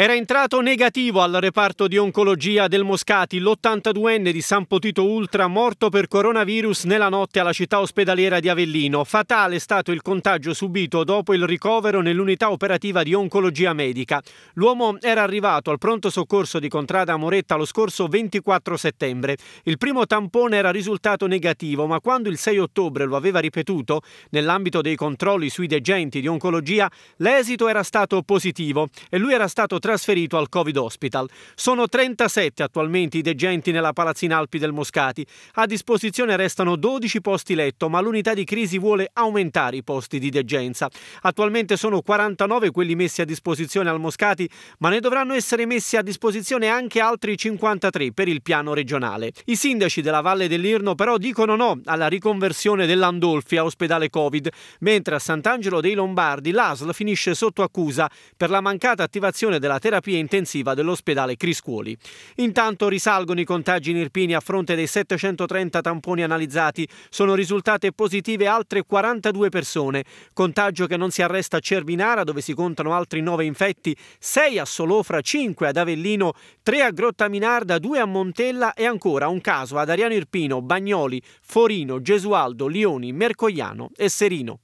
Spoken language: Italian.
Era entrato negativo al reparto di oncologia del Moscati l'82enne di San Potito Ultra morto per coronavirus nella notte alla città ospedaliera di Avellino. Fatale è stato il contagio subito dopo il ricovero nell'unità operativa di oncologia medica. L'uomo era arrivato al pronto soccorso di Contrada Moretta lo scorso 24 settembre. Il primo tampone era risultato negativo, ma quando il 6 ottobre lo aveva ripetuto, nell'ambito dei controlli sui degenti di oncologia, l'esito era stato positivo e lui era stato trasferito al Covid Hospital. Sono 37 attualmente i degenti nella Palazzina Alpi del Moscati. A disposizione restano 12 posti letto, ma l'unità di crisi vuole aumentare i posti di degenza. Attualmente sono 49 quelli messi a disposizione al Moscati, ma ne dovranno essere messi a disposizione anche altri 53 per il piano regionale. I sindaci della Valle dell'Irno però dicono no alla riconversione dell'Andolfi a ospedale Covid, mentre a Sant'Angelo dei Lombardi l'ASL finisce sotto accusa per la mancata attivazione della terapia intensiva dell'ospedale Criscuoli. Intanto risalgono i contagi in Irpini a fronte dei 730 tamponi analizzati. Sono risultate positive altre 42 persone. Contagio che non si arresta a Cervinara dove si contano altri 9 infetti, 6 a Solofra, 5 ad Avellino, 3 a Grottaminarda, 2 a Montella e ancora un caso ad Ariano Irpino, Bagnoli, Forino, Gesualdo, Lioni, Mercogliano e Serino.